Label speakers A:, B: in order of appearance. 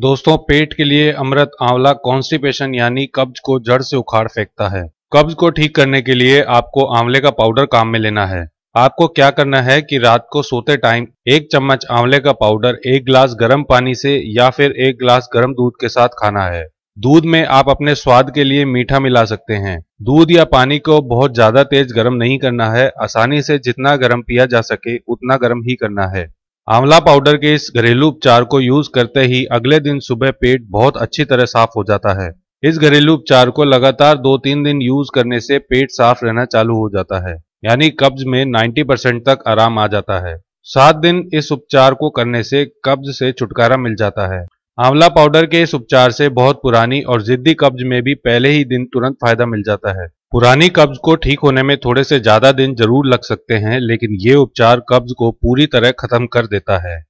A: दोस्तों पेट के लिए अमृत आंवला कॉन्स्टिपेशन यानी कब्ज को जड़ से उखाड़ फेंकता है कब्ज को ठीक करने के लिए आपको आंवले का पाउडर काम में लेना है आपको क्या करना है कि रात को सोते टाइम एक चम्मच आंवले का पाउडर एक गिलास गर्म पानी से या फिर एक गिलास गर्म दूध के साथ खाना है दूध में आप अपने स्वाद के लिए मीठा मिला सकते हैं दूध या पानी को बहुत ज्यादा तेज गर्म नहीं करना है आसानी से जितना गर्म पिया जा सके उतना गर्म ही करना है आंवला पाउडर के इस घरेलू उपचार को यूज करते ही अगले दिन सुबह पेट बहुत अच्छी तरह साफ हो जाता है इस घरेलू उपचार को लगातार दो तीन दिन यूज करने से पेट साफ रहना चालू हो जाता है यानी कब्ज में 90 परसेंट तक आराम आ जाता है सात दिन इस उपचार को करने से कब्ज से छुटकारा मिल जाता है आंवला पाउडर के इस उपचार से बहुत पुरानी और जिद्दी कब्ज में भी पहले ही दिन तुरंत फायदा मिल जाता है पुरानी कब्ज को ठीक होने में थोड़े से ज़्यादा दिन जरूर लग सकते हैं लेकिन ये उपचार कब्ज को पूरी तरह ख़त्म कर देता है